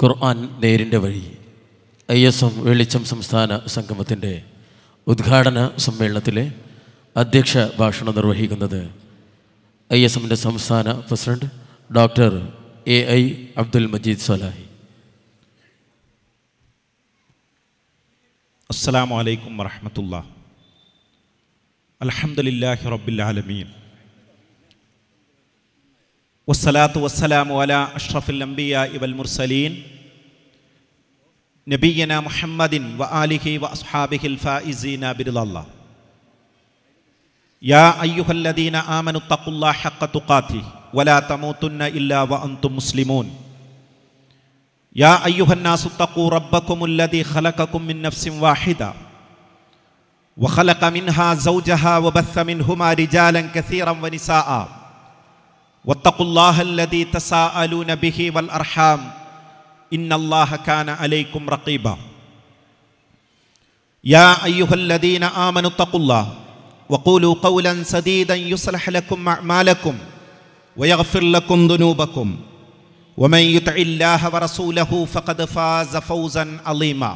ഖുർആൻ നേരിൻ്റെ വഴി I S M വെളിച്ചം സംസ്ഥാന സംഗമത്തിൻ്റെ ഉദ്ഘാടന സമ്മേളനത്തിലെ അധ്യക്ഷ ഭാഷണം നിർവഹിക്കുന്നത് ഐ എസ് എമ്മിൻ്റെ സംസ്ഥാന president doctor A I Abdul Majeed Salahi അസ്സാം വലൈക്കും വറഹമത്തുള്ള അലഹമുല്ലാഹി റബ്ബിൽ ആലമീൻ والصلاة والسلام على أشرف الأنبياء والمرسلين نبينا محمد وآله وأصحابه الفائزين برضا الله يا أيها الذين آمنوا اتقوا الله حق تقاته ولا تموتن إلا وأنتم مسلمون يا أيها الناس اتقوا ربكم الذي خلقكم من نفس واحدة وخلق منها زوجها وبث منهما رجالا كثيرا ونساء واتقوا الله الذي تساءلون به والأرحام إن الله كان عليكم رقيبا يا أيها الذين آمنوا اتقوا الله وقولوا قولا سديدا يصلح لكم أعمالكم ويغفر لكم ذنوبكم ومن يطع الله ورسوله فقد فاز فوزا عظيما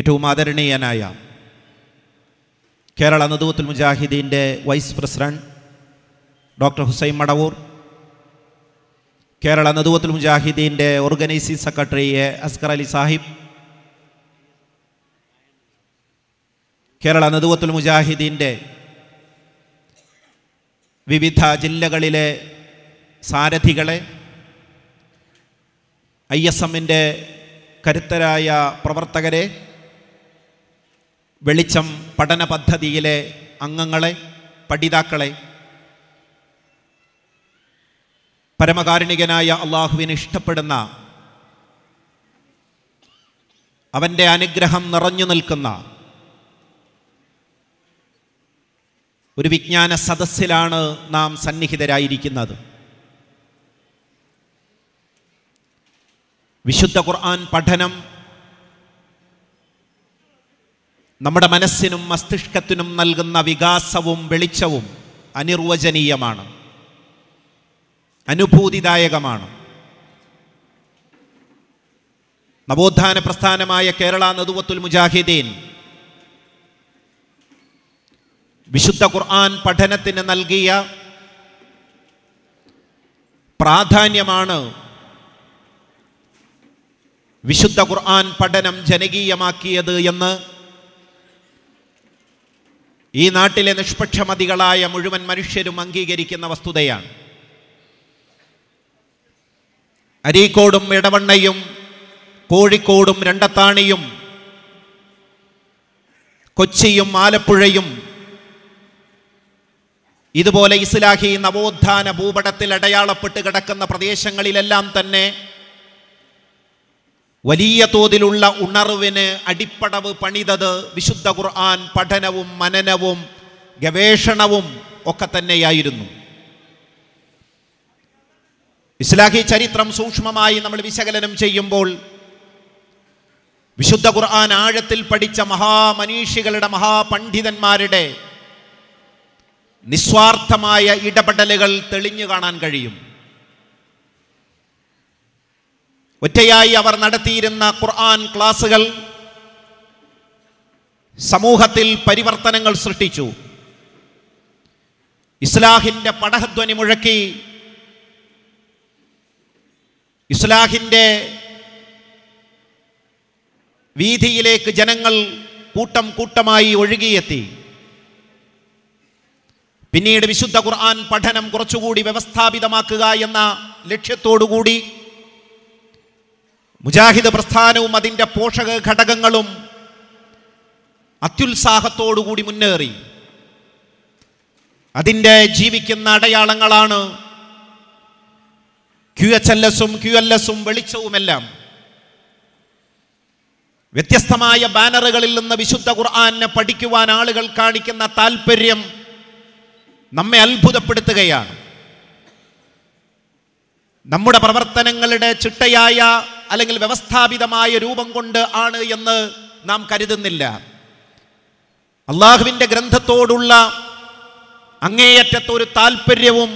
ഏറ്റവും ആദരണീയനായ കേരള നദൂത്തുൽ മുജാഹിദീൻ്റെ vice president doctor Hussain Madavoor Kerala Nadvathul മുജാഹിദീൻ്റെ organising secretary A Askar Ali Sahib Kerala Nadvathul മുജാഹിദീൻ്റെ വിവിധ ജില്ലകളിലെ സാരഥികളെ ഐ എസ് എമ്മിൻ്റെ കരുത്തരായ പ്രവർത്തകരെ വെളിച്ചം പഠന പദ്ധതിയിലെ അംഗങ്ങളെ പഠിതാക്കളെ പരമകാരുണികനായ അള്ളാഹുവിന് ഇഷ്ടപ്പെടുന്ന അവൻ്റെ അനുഗ്രഹം നിറഞ്ഞു നിൽക്കുന്ന ഒരു വിജ്ഞാന സദസ്സിലാണ് നാം സന്നിഹിതരായിരിക്കുന്നത് വിശുദ്ധ ഖുർആൻ പഠനം നമ്മുടെ മനസ്സിനും മസ്തിഷ്കത്തിനും നൽകുന്ന വികാസവും വെളിച്ചവും അനിർവചനീയമാണ് അനുഭൂതിദായകമാണ് നവോത്ഥാന പ്രസ്ഥാനമായ കേരള നദുവത്തുൽ മുജാഹിദീൻ വിശുദ്ധ ഖുർആൻ പഠനത്തിന് നൽകിയ പ്രാധാന്യമാണ് വിശുദ്ധ ഖുർആൻ പഠനം ജനകീയമാക്കിയത് എന്ന് ഈ നാട്ടിലെ നിഷ്പക്ഷമതികളായ മുഴുവൻ മനുഷ്യരും അംഗീകരിക്കുന്ന വസ്തുതയാണ് അരീക്കോടും ഇടവണ്ണയും കോഴിക്കോടും രണ്ടത്താണിയും കൊച്ചിയും ആലപ്പുഴയും ഇതുപോലെ ഇസ്ലാഹി നവോത്ഥാന ഭൂപടത്തിൽ അടയാളപ്പെട്ട് കിടക്കുന്ന പ്രദേശങ്ങളിലെല്ലാം തന്നെ വലിയ തോതിലുള്ള ഉണർവിന് അടിപ്പടവ് പണിതത് വിശുദ്ധ ഖുർആൻ പഠനവും മനനവും ഗവേഷണവും ഒക്കെ തന്നെയായിരുന്നു ഇസ്ലാഹി ചരിത്രം സൂക്ഷ്മമായി നമ്മൾ വിശകലനം ചെയ്യുമ്പോൾ വിശുദ്ധ ഖുർആൻ ആഴത്തിൽ പഠിച്ച മഹാമനീഷികളുടെ മഹാപണ്ഡിതന്മാരുടെ നിസ്വാർത്ഥമായ ഇടപെടലുകൾ തെളിഞ്ഞു കാണാൻ കഴിയും ഒറ്റയായി അവർ നടത്തിയിരുന്ന ഖുർആൻ ക്ലാസുകൾ സമൂഹത്തിൽ പരിവർത്തനങ്ങൾ സൃഷ്ടിച്ചു ഇസ്ലാഹിൻ്റെ പടഹധ്വനി മുഴക്കി ഇസ്ലാഹിൻ്റെ വീതിയിലേക്ക് ജനങ്ങൾ കൂട്ടം കൂട്ടമായി ഒഴുകിയെത്തി പിന്നീട് വിശുദ്ധ ഖുർആൻ പഠനം കുറച്ചുകൂടി വ്യവസ്ഥാപിതമാക്കുക എന്ന ലക്ഷ്യത്തോടുകൂടി മുജാഹിദ് പ്രസ്ഥാനവും അതിൻ്റെ പോഷക ഘടകങ്ങളും അത്യുത്സാഹത്തോടുകൂടി മുന്നേറി അതിൻ്റെ ജീവിക്കുന്ന അടയാളങ്ങളാണ് ക്യു എച്ച് എൽ എസും ക്യു എൽ എസും വെളിച്ചവുമെല്ലാം വ്യത്യസ്തമായ ബാനറുകളിൽ നിന്ന് വിശുദ്ധ ഖുർആാനെ പഠിക്കുവാൻ ആളുകൾ കാണിക്കുന്ന താല്പര്യം നമ്മെ അത്ഭുതപ്പെടുത്തുകയാണ് നമ്മുടെ പ്രവർത്തനങ്ങളുടെ ചിട്ടയായ അല്ലെങ്കിൽ വ്യവസ്ഥാപിതമായ രൂപം കൊണ്ട് ആണ് എന്ന് നാം കരുതുന്നില്ല അള്ളാഹുവിൻ്റെ ഗ്രന്ഥത്തോടുള്ള അങ്ങേയറ്റത്തൊരു താല്പര്യവും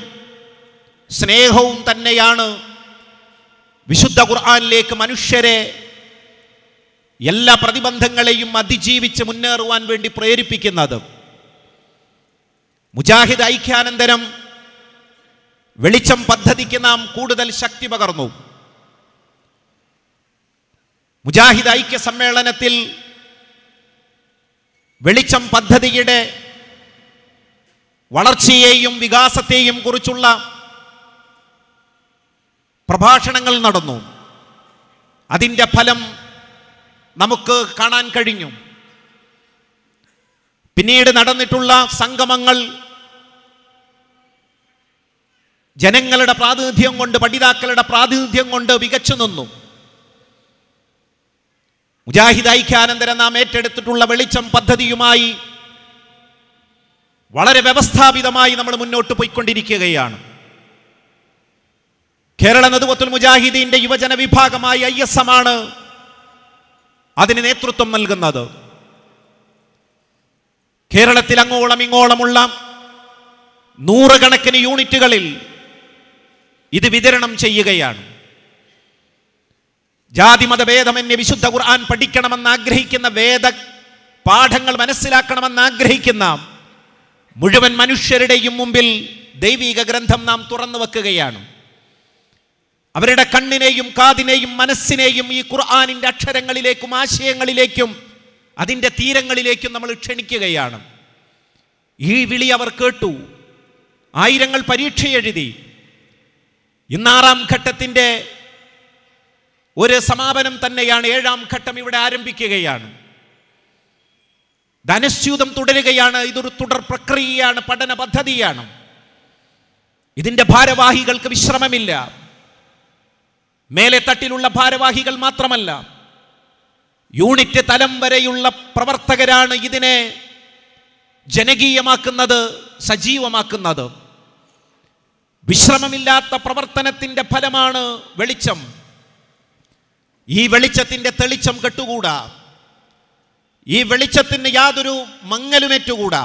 സ്നേഹവും തന്നെയാണ് വിശുദ്ധ ഖുർആാനിലേക്ക് മനുഷ്യരെ എല്ലാ പ്രതിബന്ധങ്ങളെയും അതിജീവിച്ച് മുന്നേറുവാൻ വേണ്ടി പ്രേരിപ്പിക്കുന്നത് മുജാഹിദ് ഐക്യാനന്തരം വെളിച്ചം പദ്ധതിക്ക് നാം കൂടുതൽ ശക്തി പകർന്നു മുജാഹിദ് ഐക്യ സമ്മേളനത്തിൽ വെളിച്ചം പദ്ധതിയുടെ വളർച്ചയെയും വികാസത്തെയും കുറിച്ചുള്ള പ്രഭാഷണങ്ങൾ നടന്നു അതിൻ്റെ ഫലം നമുക്ക് കാണാൻ കഴിഞ്ഞു പിന്നീട് നടന്നിട്ടുള്ള സംഗമങ്ങൾ ജനങ്ങളുടെ പ്രാതിനിധ്യം കൊണ്ട് പഠിതാക്കളുടെ പ്രാതിനിധ്യം കൊണ്ട് മികച്ചു നിന്നു മുജാഹിദ് ഐക്യാനന്തരം നാം ഏറ്റെടുത്തിട്ടുള്ള വെളിച്ചം പദ്ധതിയുമായി വളരെ വ്യവസ്ഥാപിതമായി നമ്മൾ മുന്നോട്ട് പോയിക്കൊണ്ടിരിക്കുകയാണ് കേരള നദുവത്തുൽ മുജാഹിദീന്റെ യുവജന വിഭാഗമായ ഐ എസ് എം ആണ് അതിന് നേതൃത്വം നൽകുന്നത് കേരളത്തിൽ അങ്ങോളം ഇങ്ങോളമുള്ള നൂറുകണക്കിന് യൂണിറ്റുകളിൽ ഇത് വിതരണം ചെയ്യുകയാണ് ജാതി മതഭേദമന്യ വിശുദ്ധ ഖുർആൻ പഠിക്കണമെന്ന് ആഗ്രഹിക്കുന്ന വേദ പാഠങ്ങൾ മനസ്സിലാക്കണമെന്ന് ആഗ്രഹിക്കുന്ന മുഴുവൻ മനുഷ്യരുടെയും മുമ്പിൽ ദൈവിക ഗ്രന്ഥം നാം തുറന്നു വെക്കുകയാണ് അവരുടെ കണ്ണിനെയും കാതിനെയും മനസ്സിനെയും ഈ ഖുർആാനിൻ്റെ അക്ഷരങ്ങളിലേക്കും ആശയങ്ങളിലേക്കും അതിൻ്റെ തീരങ്ങളിലേക്കും നമ്മൾ ക്ഷണിക്കുകയാണ് ഈ വിളി അവർ കേട്ടു ആയിരങ്ങൾ പരീക്ഷ എഴുതി ഇന്നാറാം ഘട്ടത്തിൻ്റെ ഒരു സമാപനം തന്നെയാണ് ഏഴാം ഘട്ടം ഇവിടെ ആരംഭിക്കുകയാണ് ധനസ്യൂതം തുടരുകയാണ് ഇതൊരു തുടർ പ്രക്രിയയാണ് പഠന പദ്ധതിയാണ് ഇതിൻ്റെ ഭാരവാഹികൾക്ക് വിശ്രമമില്ല മേലെ തട്ടിലുള്ള ഭാരവാഹികൾ മാത്രമല്ല യൂണിറ്റ് തലം വരെയുള്ള പ്രവർത്തകരാണ് ഇതിനെ ജനകീയമാക്കുന്നത് സജീവമാക്കുന്നത് വിശ്രമമില്ലാത്ത പ്രവർത്തനത്തിൻ്റെ ഫലമാണ് വെളിച്ചം ഈ വെളിച്ചത്തിൻ്റെ തെളിച്ചം കെട്ടുകൂടാ ഈ വെളിച്ചത്തിന് യാതൊരു മങ്ങലുമേറ്റുകൂടാ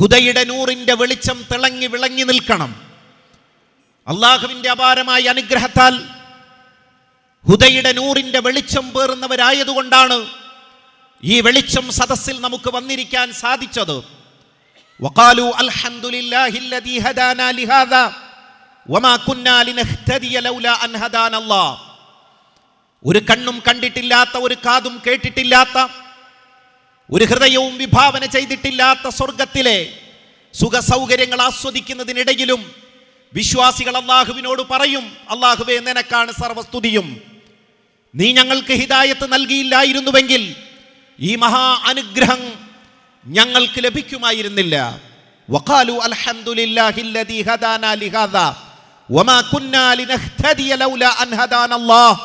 ഹുദയുടെ നൂറിൻ്റെ വെളിച്ചം തിളങ്ങി വിളങ്ങി നിൽക്കണം അള്ളാഹുവിൻ്റെ അപാരമായ അനുഗ്രഹത്താൽ ഹുദയുടെ നൂറിൻ്റെ വെളിച്ചം പേറുന്നവരായതുകൊണ്ടാണ് ഈ വെളിച്ചം സദസ്സിൽ നമുക്ക് വന്നിരിക്കാൻ സാധിച്ചത് ലൗലാ ഒരു കണ്ണും കണ്ടിട്ടില്ലാത്ത ഒരു കാതും കേട്ടിട്ടില്ലാത്ത ഒരു ഹൃദയവും വിഭാവന ചെയ്തിട്ടില്ലാത്ത സ്വർഗത്തിലെ സുഖസൗകര്യങ്ങൾ ആസ്വദിക്കുന്നതിനിടയിലും വിശ്വാസികൾ അള്ളാഹുവിനോട് പറയും അള്ളാഹുവേ നിനക്കാണ് സർവസ്തുതിയും നീ ഞങ്ങൾക്ക് ഹിതായത്ത് നൽകിയില്ലായിരുന്നുവെങ്കിൽ ഈ മഹാ അനുഗ്രഹം ഞങ്ങൾക്ക് ലഭിക്കുമായിരുന്നില്ല വഖാലു അൽഹംദുലില്ലാഹില്ലദീ ഹദാനാ ലിഹാദാ വമാ കുന്നാ ലിനഹ്തദിയ ലൗലാ അൻ ഹദാനല്ലാഹ്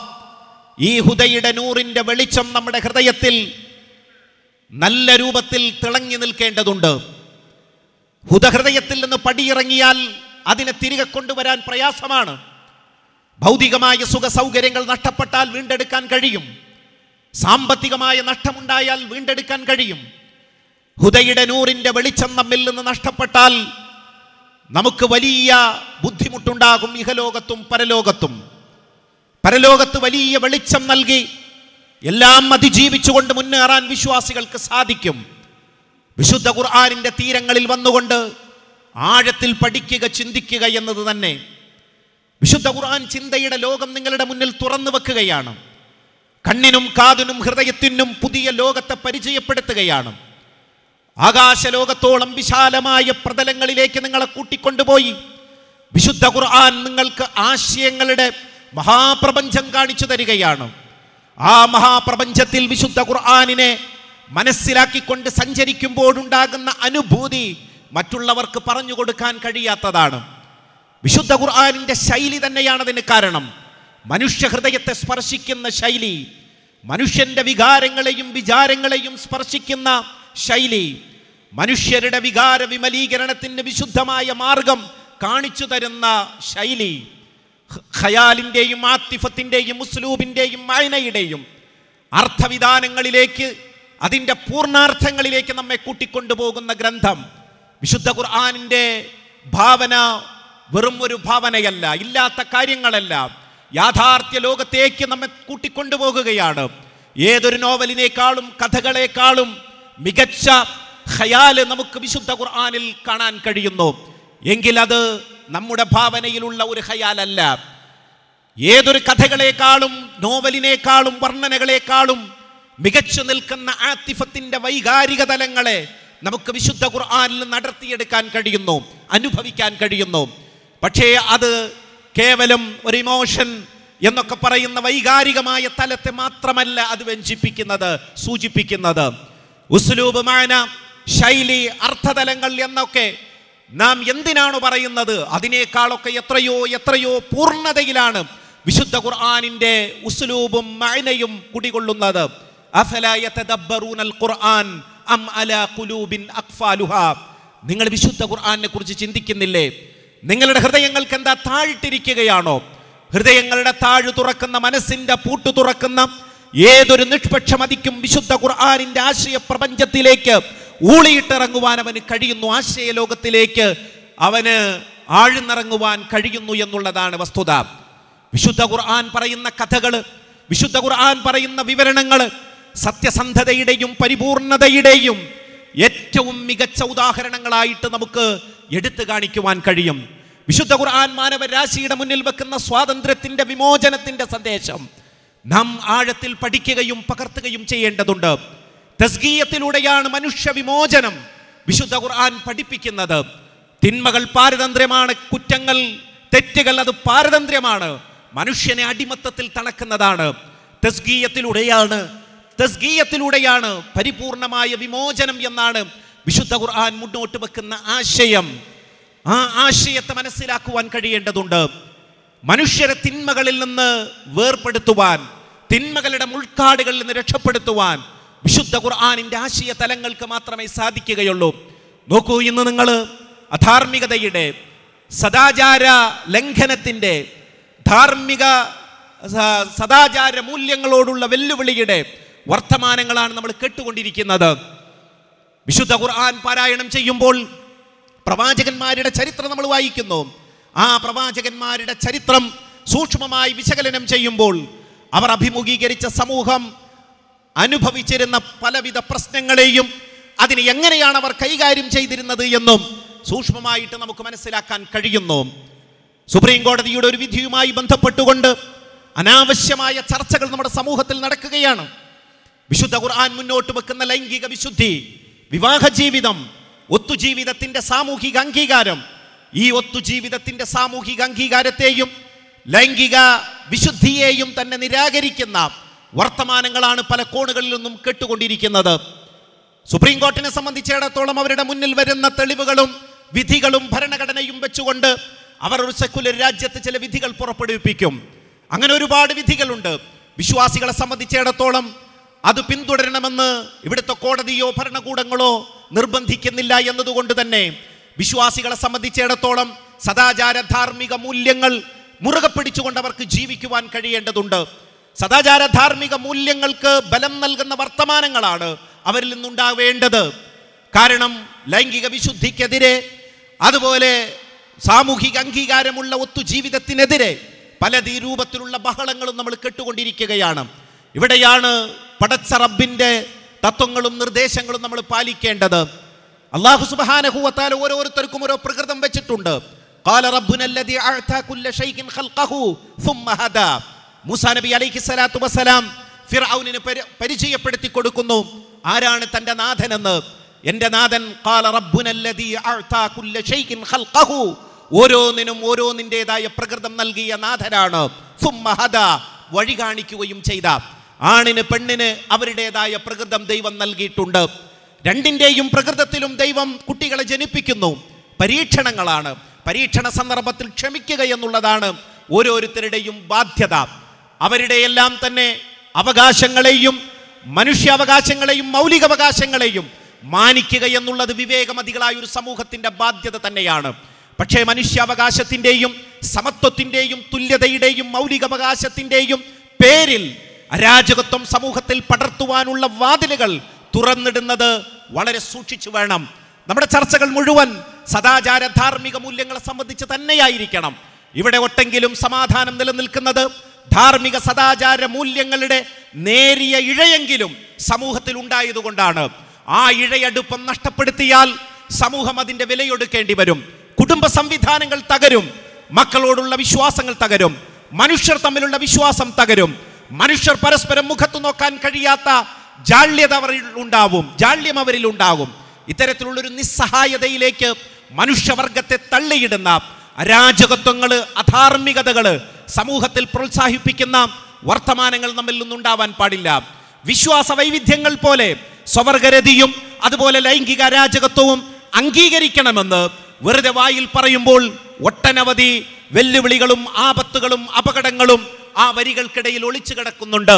ഈ ഹുദയുടെ നൂറിന്റെ വെളിച്ചം നമ്മുടെ ഹൃദയത്തിൽ നല്ല രൂപത്തിൽ തിളങ്ങി നിൽക്കേണ്ടതുണ്ട് ഹുദഹൃദയത്തിൽ നിന്ന് പടിയിറങ്ങിയാൽ അതിനെ തിരികെ കൊണ്ടുവരാൻ പ്രയാസമാണ് ഭൗതികമായ സുഖ സൗകര്യങ്ങൾ നഷ്ടപ്പെട്ടാൽ വീണ്ടെടുക്കാൻ കഴിയും സാമ്പത്തികമായ നഷ്ടമുണ്ടായാൽ വീണ്ടെടുക്കാൻ കഴിയും ഹുദയുടെ നൂറിൻ്റെ വെളിച്ചം നമ്മിൽ നിന്ന് നഷ്ടപ്പെട്ടാൽ നമുക്ക് വലിയ ബുദ്ധിമുട്ടുണ്ടാകും ഇഹലോകത്തും പരലോകത്തും പരലോകത്ത് വലിയ വെളിച്ചം നൽകി എല്ലാം അതിജീവിച്ചുകൊണ്ട് മുന്നേറാൻ വിശ്വാസികൾക്ക് സാധിക്കും വിശുദ്ധ ഖുർആാനിൻ്റെ തീരങ്ങളിൽ വന്നുകൊണ്ട് ആഴത്തിൽ പഠിക്കുക ചിന്തിക്കുക എന്നത് തന്നെ വിശുദ്ധ ഖുർആൻ ചിന്തയുടെ ലോകം നിങ്ങളുടെ മുന്നിൽ തുറന്നു വെക്കുകയാണ് കണ്ണിനും കാതിനും ഹൃദയത്തിനും പുതിയ ലോകത്തെ പരിചയപ്പെടുത്തുകയാണ് ആകാശലോകത്തോളം വിശാലമായ പ്രതലങ്ങളിലേക്ക് നിങ്ങളെ കൂട്ടിക്കൊണ്ടുപോയി വിശുദ്ധ ഖുർആൻ നിങ്ങൾക്ക് ആശയങ്ങളുടെ മഹാപ്രപഞ്ചം കാണിച്ചു തരികയാണ് ആ മഹാപ്രപഞ്ചത്തിൽ വിശുദ്ധ ഖുർആാനിനെ മനസ്സിലാക്കിക്കൊണ്ട് സഞ്ചരിക്കുമ്പോഴുണ്ടാകുന്ന അനുഭൂതി മറ്റുള്ളവർക്ക് പറഞ്ഞു കൊടുക്കാൻ കഴിയാത്തതാണ് വിശുദ്ധ ഖുർആാനിൻ്റെ ശൈലി തന്നെയാണ് അതിന് കാരണം മനുഷ്യ ഹൃദയത്തെ സ്പർശിക്കുന്ന ശൈലി മനുഷ്യൻ്റെ വികാരങ്ങളെയും വിചാരങ്ങളെയും സ്പർശിക്കുന്ന ശൈലി മനുഷ്യരുടെ വികാര വിമലീകരണത്തിന് വിശുദ്ധമായ മാർഗം കാണിച്ചു തരുന്ന ശൈലി ഖയാലിൻ്റെയും ആത്തിഫത്തിൻ്റെയും മുസ്ലൂബിൻ്റെയും മായനയുടെയും അർത്ഥവിധാനങ്ങളിലേക്ക് അതിൻ്റെ പൂർണ്ണാർത്ഥങ്ങളിലേക്ക് നമ്മെ കൂട്ടിക്കൊണ്ടുപോകുന്ന ഗ്രന്ഥം വിശുദ്ധ ഖുർആാനിൻ്റെ ഭാവന വെറും ഒരു ഭാവനയല്ല ഇല്ലാത്ത കാര്യങ്ങളല്ല യാഥാർത്ഥ്യ ലോകത്തേക്ക് നമ്മെ കൂട്ടിക്കൊണ്ടുപോകുകയാണ് ഏതൊരു നോവലിനേക്കാളും കഥകളേക്കാളും മികച്ച ഹയാല് നമുക്ക് വിശുദ്ധ ഖുർആാനിൽ കാണാൻ കഴിയുന്നു എങ്കിൽ അത് നമ്മുടെ ഭാവനയിലുള്ള ഒരു ഖയാലല്ല ഏതൊരു കഥകളേക്കാളും നോവലിനേക്കാളും വർണ്ണനകളേക്കാളും മികച്ചു നിൽക്കുന്ന ആത്തിഫത്തിൻ്റെ വൈകാരിക തലങ്ങളെ നമുക്ക് വിശുദ്ധ ഖുർആാനിൽ നടത്തിയെടുക്കാൻ കഴിയുന്നു അനുഭവിക്കാൻ കഴിയുന്നു പക്ഷേ അത് കേവലം ഒരു ഇമോഷൻ എന്നൊക്കെ പറയുന്ന വൈകാരികമായ തലത്തെ മാത്രമല്ല അത് വ്യഞ്ചിപ്പിക്കുന്നത് സൂചിപ്പിക്കുന്നത് ഉസ്ലൂബ് മാന ശൈലി അർത്ഥതലങ്ങൾ എന്നൊക്കെ നാം എന്തിനാണ് പറയുന്നത് അതിനേക്കാളൊക്കെ എത്രയോ എത്രയോ പൂർണ്ണതയിലാണ് വിശുദ്ധ ഖുർആാനിൻ്റെ ഉസ്ലൂബും മൈനയും കുടികൊള്ളുന്നത് അഫലായ ഖുർആൻ അം അലാ കുലൂബിൻ അക്ഫാലുഹ നിങ്ങൾ വിശുദ്ധ ഖുർആാനെ കുറിച്ച് ചിന്തിക്കുന്നില്ലേ നിങ്ങളുടെ ഹൃദയങ്ങൾക്ക് എന്താ താഴ്ത്തിരിക്കുകയാണോ ഹൃദയങ്ങളുടെ താഴ് തുറക്കുന്ന മനസ്സിന്റെ പൂട്ട് തുറക്കുന്ന ഏതൊരു നിഷ്പക്ഷ മതിക്കും വിശുദ്ധ ഖുർആാനിന്റെ ആശയ പ്രപഞ്ചത്തിലേക്ക് ഊളിയിട്ടിറങ്ങുവാൻ അവന് കഴിയുന്നു ആശയ ലോകത്തിലേക്ക് അവന് ആഴ്ന്നിറങ്ങുവാൻ കഴിയുന്നു എന്നുള്ളതാണ് വസ്തുത വിശുദ്ധ ഖുർആൻ പറയുന്ന കഥകൾ വിശുദ്ധ ഖുർആൻ പറയുന്ന വിവരണങ്ങൾ സത്യസന്ധതയുടെയും പരിപൂർണതയുടെയും ഏറ്റവും മികച്ച ഉദാഹരണങ്ങളായിട്ട് നമുക്ക് എടുത്തു കാണിക്കുവാൻ കഴിയും വിശുദ്ധ ഖുർആൻ മാനവരാശിയുടെ മുന്നിൽ വെക്കുന്ന സ്വാതന്ത്ര്യത്തിന്റെ വിമോചനത്തിന്റെ സന്ദേശം നാം ആഴത്തിൽ പഠിക്കുകയും പകർത്തുകയും ചെയ്യേണ്ടതുണ്ട് തസ്ഗീയത്തിലൂടെയാണ് മനുഷ്യ വിമോചനം വിശുദ്ധ ഖുർആൻ പഠിപ്പിക്കുന്നത് തിന്മകൾ പാരതന്ത്ര്യമാണ് കുറ്റങ്ങൾ തെറ്റുകൾ അത് പാരതന്ത്ര്യമാണ് മനുഷ്യനെ അടിമത്തത്തിൽ തളക്കുന്നതാണ് തസ്ഗീയത്തിലൂടെയാണ് തസ്ഗീയത്തിലൂടെയാണ് പരിപൂർണമായ വിമോചനം എന്നാണ് വിശുദ്ധ ഖുർആൻ മുന്നോട്ട് വെക്കുന്ന ആശയം ആ ആശയത്തെ മനസ്സിലാക്കുവാൻ കഴിയേണ്ടതുണ്ട് മനുഷ്യരെ തിന്മകളിൽ നിന്ന് വേർപ്പെടുത്തുവാൻ തിന്മകളുടെ മുൾക്കാടുകളിൽ നിന്ന് രക്ഷപ്പെടുത്തുവാൻ വിശുദ്ധ ഖുർആാനിൻ്റെ ആശയ തലങ്ങൾക്ക് മാത്രമേ സാധിക്കുകയുള്ളൂ നോക്കൂ ഇന്ന് നിങ്ങൾ അധാർമികതയുടെ സദാചാര ലംഘനത്തിൻ്റെ ധാർമ്മിക സദാചാര മൂല്യങ്ങളോടുള്ള വെല്ലുവിളിയുടെ വർത്തമാനങ്ങളാണ് നമ്മൾ കേട്ടുകൊണ്ടിരിക്കുന്നത് വിശുദ്ധ ഖുർആൻ പാരായണം ചെയ്യുമ്പോൾ പ്രവാചകന്മാരുടെ ചരിത്രം നമ്മൾ വായിക്കുന്നു ആ പ്രവാചകന്മാരുടെ ചരിത്രം സൂക്ഷ്മമായി വിശകലനം ചെയ്യുമ്പോൾ അവർ അഭിമുഖീകരിച്ച സമൂഹം അനുഭവിച്ചിരുന്ന പലവിധ പ്രശ്നങ്ങളെയും അതിനെ എങ്ങനെയാണ് അവർ കൈകാര്യം ചെയ്തിരുന്നത് എന്നും സൂക്ഷ്മമായിട്ട് നമുക്ക് മനസ്സിലാക്കാൻ കഴിയുന്നു സുപ്രീം കോടതിയുടെ ഒരു വിധിയുമായി ബന്ധപ്പെട്ടുകൊണ്ട് അനാവശ്യമായ ചർച്ചകൾ നമ്മുടെ സമൂഹത്തിൽ നടക്കുകയാണ് വിശുദ്ധ ഖുർആൻ മുന്നോട്ട് വെക്കുന്ന ലൈംഗിക വിശുദ്ധി വിവാഹ ജീവിതം ഒത്തുജീവിതത്തിൻ്റെ സാമൂഹിക അംഗീകാരം ഈ ഒത്തുജീവിതത്തിന്റെ സാമൂഹിക അംഗീകാരത്തെയും ലൈംഗിക വിശുദ്ധിയെയും തന്നെ നിരാകരിക്കുന്ന വർത്തമാനങ്ങളാണ് പല കോണുകളിൽ നിന്നും കേട്ടുകൊണ്ടിരിക്കുന്നത് സുപ്രീം കോർട്ടിനെ സംബന്ധിച്ചിടത്തോളം അവരുടെ മുന്നിൽ വരുന്ന തെളിവുകളും വിധികളും ഭരണഘടനയും വെച്ചുകൊണ്ട് അവർ ഒരു സെക്കുലർ രാജ്യത്ത് ചില വിധികൾ പുറപ്പെടുവിപ്പിക്കും അങ്ങനെ ഒരുപാട് വിധികളുണ്ട് വിശ്വാസികളെ സംബന്ധിച്ചിടത്തോളം അത് പിന്തുടരണമെന്ന് ഇവിടുത്തെ കോടതിയോ ഭരണകൂടങ്ങളോ നിർബന്ധിക്കുന്നില്ല എന്നതുകൊണ്ട് തന്നെ വിശ്വാസികളെ സംബന്ധിച്ചിടത്തോളം സദാചാര ധാർമ്മിക മൂല്യങ്ങൾ മുറുകെ പിടിച്ചുകൊണ്ട് അവർക്ക് ജീവിക്കുവാൻ കഴിയേണ്ടതുണ്ട് സദാചാര ധാർമ്മിക മൂല്യങ്ങൾക്ക് ബലം നൽകുന്ന വർത്തമാനങ്ങളാണ് അവരിൽ നിന്നുണ്ടാവേണ്ടത് കാരണം ലൈംഗിക വിശുദ്ധിക്കെതിരെ അതുപോലെ സാമൂഹിക അംഗീകാരമുള്ള ഒത്തുജീവിതത്തിനെതിരെ പല രൂപത്തിലുള്ള ബഹളങ്ങളും നമ്മൾ കെട്ടുകൊണ്ടിരിക്കുകയാണ് ഇവിടെയാണ് പടച്ച തത്വങ്ങളും നിർദ്ദേശങ്ങളും നമ്മൾ പാലിക്കേണ്ടത് അള്ളാഹു സുബാനഹുവത്താൽ ഓരോരുത്തർക്കും ഓരോ പ്രകൃതം വെച്ചിട്ടുണ്ട് മൂസാ നബി അലൈഹി സ്വലാത്തു വസ്സലാം ഫിർഔനിന് പരിചയപ്പെടുത്തി കൊടുക്കുന്നു ആരാണ് തൻ്റെ എന്ന് എൻ്റെ നാഥൻ കാല ഖൽഖഹു ഓരോന്നിനും ഓരോന്നിൻ്റെതായ പ്രകൃതം നൽകിയ നാഥനാണ് വഴി കാണിക്കുകയും ചെയ്ത ആണിന് പെണ്ണിന് അവരുടേതായ പ്രകൃതം ദൈവം നൽകിയിട്ടുണ്ട് രണ്ടിൻ്റെയും പ്രകൃതത്തിലും ദൈവം കുട്ടികളെ ജനിപ്പിക്കുന്നു പരീക്ഷണങ്ങളാണ് പരീക്ഷണ സന്ദർഭത്തിൽ ക്ഷമിക്കുക എന്നുള്ളതാണ് ഓരോരുത്തരുടെയും ബാധ്യത അവരുടെയെല്ലാം തന്നെ അവകാശങ്ങളെയും മനുഷ്യാവകാശങ്ങളെയും മൗലികാവകാശങ്ങളെയും മാനിക്കുക എന്നുള്ളത് വിവേകമതികളായ ഒരു സമൂഹത്തിൻ്റെ ബാധ്യത തന്നെയാണ് പക്ഷേ മനുഷ്യാവകാശത്തിൻ്റെയും സമത്വത്തിൻ്റെയും തുല്യതയുടെയും മൗലികാവകാശത്തിൻ്റെയും പേരിൽ അരാജകത്വം സമൂഹത്തിൽ പടർത്തുവാനുള്ള വാതിലുകൾ തുറന്നിടുന്നത് വളരെ സൂക്ഷിച്ചു വേണം നമ്മുടെ ചർച്ചകൾ മുഴുവൻ സദാചാര ധാർമ്മിക മൂല്യങ്ങളെ സംബന്ധിച്ച് തന്നെയായിരിക്കണം ഇവിടെ ഒട്ടെങ്കിലും സമാധാനം നിലനിൽക്കുന്നത് ധാർമ്മിക സദാചാര മൂല്യങ്ങളുടെ നേരിയ ഇഴയെങ്കിലും സമൂഹത്തിൽ ഉണ്ടായതുകൊണ്ടാണ് ആ ഇഴയടുപ്പം നഷ്ടപ്പെടുത്തിയാൽ സമൂഹം അതിൻ്റെ വിലയൊടുക്കേണ്ടി വരും കുടുംബ സംവിധാനങ്ങൾ തകരും മക്കളോടുള്ള വിശ്വാസങ്ങൾ തകരും മനുഷ്യർ തമ്മിലുള്ള വിശ്വാസം തകരും മനുഷ്യർ പരസ്പരം മുഖത്ത് നോക്കാൻ കഴിയാത്ത ജാള്യത അവരിൽ ഉണ്ടാവും ജാള്യം അവരിൽ ഉണ്ടാകും ഇത്തരത്തിലുള്ളൊരു നിസ്സഹായതയിലേക്ക് മനുഷ്യവർഗത്തെ തള്ളിയിടുന്ന അരാജകത്വങ്ങൾ അധാർമികതകൾ സമൂഹത്തിൽ പ്രോത്സാഹിപ്പിക്കുന്ന വർത്തമാനങ്ങൾ നമ്മിൽ നിന്നുണ്ടാവാൻ പാടില്ല വിശ്വാസ വൈവിധ്യങ്ങൾ പോലെ സ്വവർഗരതിയും അതുപോലെ ലൈംഗിക അരാജകത്വവും അംഗീകരിക്കണമെന്ന് വെറുതെ വായിൽ പറയുമ്പോൾ ഒട്ടനവധി വെല്ലുവിളികളും ആപത്തുകളും അപകടങ്ങളും ആ വരികൾക്കിടയിൽ ഒളിച്ചു കിടക്കുന്നുണ്ട്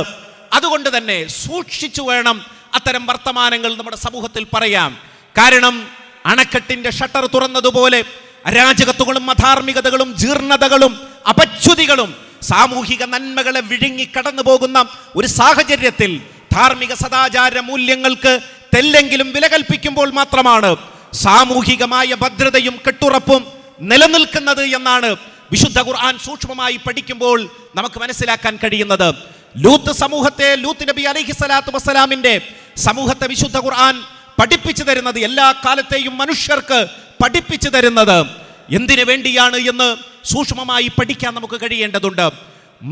അതുകൊണ്ട് തന്നെ സൂക്ഷിച്ചു വേണം അത്തരം വർത്തമാനങ്ങൾ നമ്മുടെ സമൂഹത്തിൽ പറയാം കാരണം അണക്കെട്ടിന്റെ ഷട്ടർ തുറന്നതുപോലെ അരാജകത്വങ്ങളും അധാർമികതകളും ജീർണതകളും അപച്യുതികളും സാമൂഹിക നന്മകളെ വിഴുങ്ങി കടന്നു പോകുന്ന ഒരു സാഹചര്യത്തിൽ ധാർമ്മിക സദാചാര മൂല്യങ്ങൾക്ക് തെല്ലെങ്കിലും വില കൽപ്പിക്കുമ്പോൾ മാത്രമാണ് സാമൂഹികമായ ഭദ്രതയും കെട്ടുറപ്പും നിലനിൽക്കുന്നത് എന്നാണ് വിശുദ്ധ ഖുർആൻ സൂക്ഷ്മമായി പഠിക്കുമ്പോൾ നമുക്ക് മനസ്സിലാക്കാൻ കഴിയുന്നത് ലൂത്ത് സമൂഹത്തെ ലൂത്ത് നബി അലഹി സ്വലാത്തു വസ്സലാമിന്റെ സമൂഹത്തെ വിശുദ്ധ ഖുർആൻ പഠിപ്പിച്ചു തരുന്നത് എല്ലാ കാലത്തെയും മനുഷ്യർക്ക് പഠിപ്പിച്ചു തരുന്നത് എന്തിനു വേണ്ടിയാണ് എന്ന് സൂക്ഷ്മമായി പഠിക്കാൻ നമുക്ക് കഴിയേണ്ടതുണ്ട്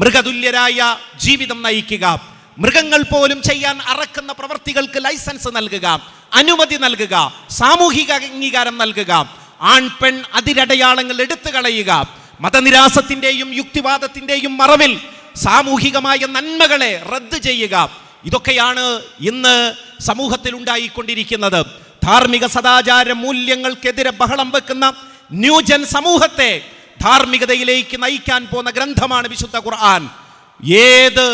മൃഗതുല്യരായ ജീവിതം നയിക്കുക മൃഗങ്ങൾ പോലും ചെയ്യാൻ അറക്കുന്ന പ്രവൃത്തികൾക്ക് ലൈസൻസ് നൽകുക അനുമതി നൽകുക സാമൂഹിക അംഗീകാരം നൽകുക ആൺ പെൺ അതിരടയാളങ്ങൾ എടുത്തു കളയുക മതനിരാസത്തിൻ്റെയും യുക്തിവാദത്തിൻ്റെയും മറവിൽ സാമൂഹികമായ നന്മകളെ റദ്ദ് ചെയ്യുക ഇതൊക്കെയാണ് ഇന്ന് സമൂഹത്തിൽ ഉണ്ടായിക്കൊണ്ടിരിക്കുന്നത് ധാർമ്മിക സദാചാര മൂല്യങ്ങൾക്കെതിരെ ബഹളം വെക്കുന്ന ന്യൂജൻ സമൂഹത്തെ ധാർമ്മികതയിലേക്ക് നയിക്കാൻ പോകുന്ന ഗ്രന്ഥമാണ് വിശുദ്ധ ഖുർആൻ ഏത്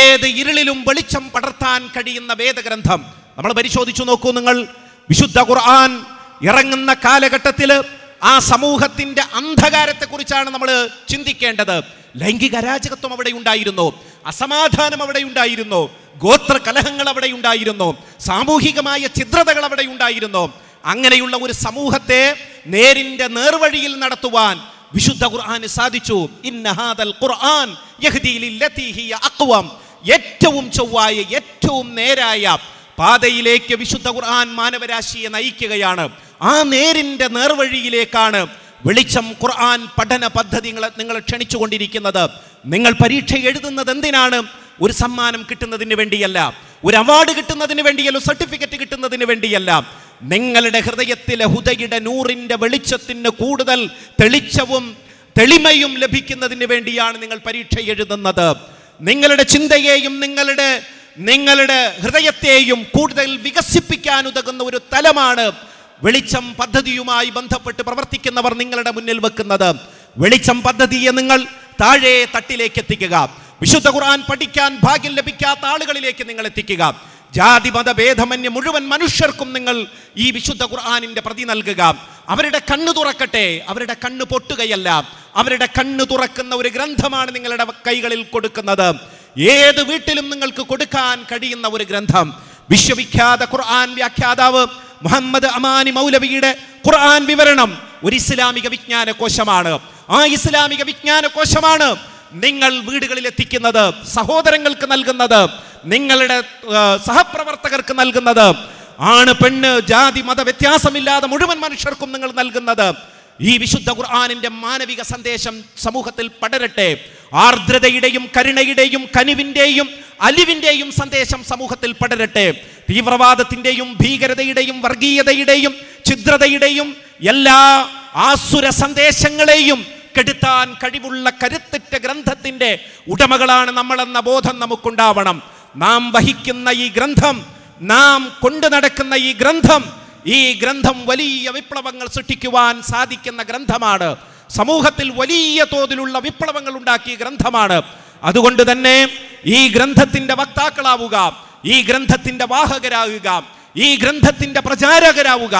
ഏത് ഇരുളിലും വെളിച്ചം പടർത്താൻ കഴിയുന്ന വേദഗ്രന്ഥം നമ്മൾ പരിശോധിച്ചു നോക്കൂ നിങ്ങൾ വിശുദ്ധ ഖുർആൻ ഇറങ്ങുന്ന കാലഘട്ടത്തിൽ ആ സമൂഹത്തിൻ്റെ അന്ധകാരത്തെക്കുറിച്ചാണ് നമ്മൾ ചിന്തിക്കേണ്ടത് ലൈംഗിക അരാജകത്വം അവിടെ ഉണ്ടായിരുന്നു അസമാധാനം അവിടെ ഉണ്ടായിരുന്നു ഗോത്ര കലഹങ്ങൾ അവിടെ ഉണ്ടായിരുന്നു സാമൂഹികമായ ചിത്രതകൾ അവിടെ ഉണ്ടായിരുന്നു അങ്ങനെയുള്ള ഒരു സമൂഹത്തെ നേരിന്റെ നേർവഴിയിൽ നടത്തുവാൻ വിശുദ്ധ ഖുർആന് സാധിച്ചു ഖുർആൻ ഏറ്റവും ചൊവ്വായ ഏറ്റവും നേരായ പാതയിലേക്ക് വിശുദ്ധ ഖുർആൻ മാനവരാശിയെ നയിക്കുകയാണ് ആ നേരിൻ്റെ നേർവഴിയിലേക്കാണ് വെളിച്ചം ഖുർആൻ പഠന പദ്ധതി നിങ്ങൾ ക്ഷണിച്ചു നിങ്ങൾ പരീക്ഷ എഴുതുന്നത് എന്തിനാണ് ഒരു സമ്മാനം കിട്ടുന്നതിന് വേണ്ടിയല്ല ഒരു അവാർഡ് കിട്ടുന്നതിന് വേണ്ടിയല്ല സർട്ടിഫിക്കറ്റ് കിട്ടുന്നതിന് വേണ്ടിയല്ല നിങ്ങളുടെ ഹൃദയത്തിലെ ഹുദയുടെ നൂറിൻ്റെ വെളിച്ചത്തിന് കൂടുതൽ തെളിച്ചവും തെളിമയും ലഭിക്കുന്നതിന് വേണ്ടിയാണ് നിങ്ങൾ പരീക്ഷ എഴുതുന്നത് നിങ്ങളുടെ ചിന്തയെയും നിങ്ങളുടെ നിങ്ങളുടെ ഹൃദയത്തെയും കൂടുതൽ വികസിപ്പിക്കാനുതകുന്ന ഒരു തലമാണ് വെളിച്ചം പദ്ധതിയുമായി ബന്ധപ്പെട്ട് പ്രവർത്തിക്കുന്നവർ നിങ്ങളുടെ മുന്നിൽ വെക്കുന്നത് വെളിച്ചം പദ്ധതിയെ നിങ്ങൾ താഴെ തട്ടിലേക്ക് എത്തിക്കുക വിശുദ്ധ ഖുർആൻ പഠിക്കാൻ ഭാഗ്യം ലഭിക്കാത്ത ആളുകളിലേക്ക് നിങ്ങൾ എത്തിക്കുക ജാതി മത ഭേദമന്യ മുഴുവൻ മനുഷ്യർക്കും നിങ്ങൾ ഈ വിശുദ്ധ ഖുർആാനിന്റെ പ്രതി നൽകുക അവരുടെ കണ്ണു തുറക്കട്ടെ അവരുടെ കണ്ണു പൊട്ടുകയല്ല അവരുടെ കണ്ണു തുറക്കുന്ന ഒരു ഗ്രന്ഥമാണ് നിങ്ങളുടെ കൈകളിൽ കൊടുക്കുന്നത് ഏത് വീട്ടിലും നിങ്ങൾക്ക് കൊടുക്കാൻ കഴിയുന്ന ഒരു ഗ്രന്ഥം വിശ്വവിഖ്യാത ഖുർആൻ വ്യാഖ്യാതാവ് മുഹമ്മദ് അമാനി മൗലവിയുടെ ഖുർആൻ വിവരണം ഒരു ഇസ്ലാമിക വിജ്ഞാന കോശമാണ് ആ ഇസ്ലാമിക വിജ്ഞാന കോശമാണ് നിങ്ങൾ വീടുകളിൽ എത്തിക്കുന്നത് സഹോദരങ്ങൾക്ക് നൽകുന്നത് നിങ്ങളുടെ സഹപ്രവർത്തകർക്ക് നൽകുന്നത് ആണ് പെണ്ണ് ജാതി മത വ്യത്യാസമില്ലാതെ മുഴുവൻ മനുഷ്യർക്കും നിങ്ങൾ നൽകുന്നത് ഈ വിശുദ്ധ ഖുർആാനിന്റെ മാനവിക സന്ദേശം സമൂഹത്തിൽ പടരട്ടെ ആർദ്രതയുടെയും കരുണയുടെയും കനിവിന്റെയും അലിവിന്റെയും സന്ദേശം സമൂഹത്തിൽ പടരട്ടെ തീവ്രവാദത്തിൻ്റെയും ഭീകരതയുടെയും വർഗീയതയുടെയും ഛിദ്രതയുടെയും എല്ലാ ആസുര സന്ദേശങ്ങളെയും കെടുത്താൻ കഴിവുള്ള കരുത്തിറ്റ ഗ്രന്ഥത്തിൻ്റെ ഉടമകളാണ് നമ്മളെന്ന ബോധം നമുക്കുണ്ടാവണം നാം വഹിക്കുന്ന ഈ ഗ്രന്ഥം നാം കൊണ്ടു നടക്കുന്ന ഈ ഗ്രന്ഥം ഈ ഗ്രന്ഥം വലിയ വിപ്ലവങ്ങൾ സൃഷ്ടിക്കുവാൻ സാധിക്കുന്ന ഗ്രന്ഥമാണ് സമൂഹത്തിൽ വലിയ തോതിലുള്ള വിപ്ലവങ്ങൾ ഉണ്ടാക്കിയ ഗ്രന്ഥമാണ് അതുകൊണ്ട് തന്നെ ഈ ഗ്രന്ഥത്തിൻ്റെ വക്താക്കളാവുക ഈ ഗ്രന്ഥത്തിന്റെ വാഹകരാകുക ഈ ഗ്രന്ഥത്തിന്റെ പ്രചാരകരാവുക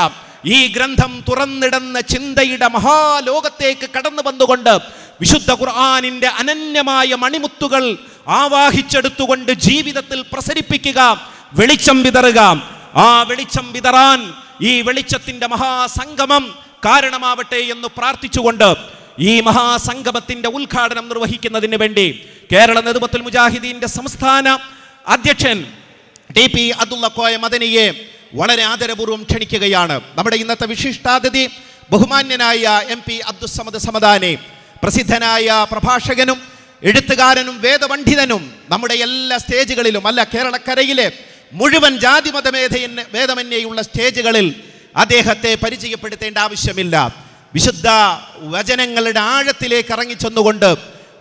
ഈ ഗ്രന്ഥം തുറന്നിടുന്ന ചിന്തയുടെ മഹാലോകത്തേക്ക് കടന്നു വന്നുകൊണ്ട് വിശുദ്ധ ഖുർആാനിന്റെ അനന്യമായ മണിമുത്തുകൾ ആവാഹിച്ചെടുത്തുകൊണ്ട് ജീവിതത്തിൽ പ്രസരിപ്പിക്കുക വെളിച്ചം വിതറുക ആ വെളിച്ചം വിതറാൻ ഈ വെളിച്ചത്തിന്റെ മഹാസംഗമം കാരണമാവട്ടെ എന്ന് പ്രാർത്ഥിച്ചുകൊണ്ട് ഈ മഹാസംഗമത്തിന്റെ ഉദ്ഘാടനം നിർവഹിക്കുന്നതിന് വേണ്ടി കേരള നേതൃത്വത്തിൽ മുജാഹിദീന്റെ സംസ്ഥാന അധ്യക്ഷൻ ടി പി കോയ മദനിയെ വളരെ ആദരപൂർവ്വം ക്ഷണിക്കുകയാണ് നമ്മുടെ ഇന്നത്തെ വിശിഷ്ടാതിഥി ബഹുമാന്യനായ എം പി അബ്ദുസമദ് സമദാനെ പ്രസിദ്ധനായ പ്രഭാഷകനും എഴുത്തുകാരനും വേദപണ്ഡിതനും നമ്മുടെ എല്ലാ സ്റ്റേജുകളിലും അല്ല കേരളക്കരയിലെ മുഴുവൻ ജാതി മതമേധയന് വേദമന്യെയുള്ള സ്റ്റേജുകളിൽ അദ്ദേഹത്തെ പരിചയപ്പെടുത്തേണ്ട ആവശ്യമില്ല വിശുദ്ധ വചനങ്ങളുടെ ആഴത്തിലേക്ക് ഇറങ്ങിച്ചെന്നുകൊണ്ട്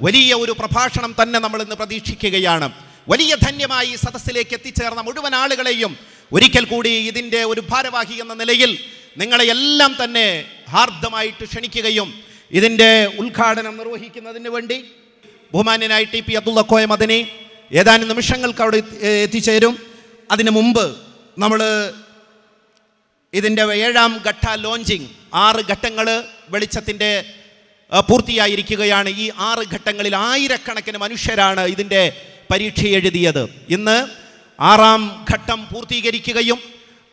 വലിയ ഒരു പ്രഭാഷണം തന്നെ നമ്മൾ ഇന്ന് പ്രതീക്ഷിക്കുകയാണ് വലിയ ധന്യമായി ഈ സദസ്സിലേക്ക് എത്തിച്ചേർന്ന മുഴുവൻ ആളുകളെയും ഒരിക്കൽ കൂടി ഇതിൻ്റെ ഒരു ഭാരവാഹി എന്ന നിലയിൽ നിങ്ങളെ എല്ലാം തന്നെ ഹാർദ്ദമായിട്ട് ക്ഷണിക്കുകയും ഇതിൻ്റെ ഉദ്ഘാടനം നിർവഹിക്കുന്നതിന് വേണ്ടി ബഹുമാന്യനായി ടി പി അബ്ദുള്ള കോയ മദനി ഏതാനും നിമിഷങ്ങൾക്ക് അവിടെ എത്തിച്ചേരും അതിനു മുമ്പ് നമ്മൾ ഇതിൻ്റെ ഏഴാം ഘട്ട ലോഞ്ചിങ് ആറ് ഘട്ടങ്ങൾ വെളിച്ചത്തിൻ്റെ പൂർത്തിയായിരിക്കുകയാണ് ഈ ആറ് ഘട്ടങ്ങളിൽ ആയിരക്കണക്കിന് മനുഷ്യരാണ് ഇതിൻ്റെ പരീക്ഷ എഴുതിയത് ഇന്ന് ആറാം ഘട്ടം പൂർത്തീകരിക്കുകയും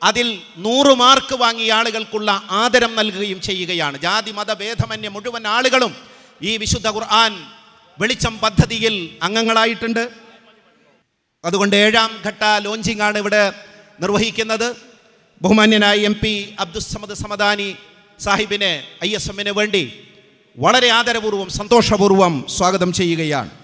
അതിൽ നൂറ് മാർക്ക് വാങ്ങിയ ആളുകൾക്കുള്ള ആദരം നൽകുകയും ചെയ്യുകയാണ് ജാതി മതഭേദമന്യ മുഴുവൻ ആളുകളും ഈ വിശുദ്ധ ഖുർആൻ വെളിച്ചം പദ്ധതിയിൽ അംഗങ്ങളായിട്ടുണ്ട് അതുകൊണ്ട് ഏഴാം ഘട്ട ലോഞ്ചിങ് ആണ് ഇവിടെ നിർവഹിക്കുന്നത് ബഹുമാന്യനായ എം പി അബ്ദുസമദ് സമദാനി സാഹിബിനെ ഐ എസ് എമ്മിന് വേണ്ടി വളരെ ആദരപൂർവ്വം സന്തോഷപൂർവ്വം സ്വാഗതം ചെയ്യുകയാണ്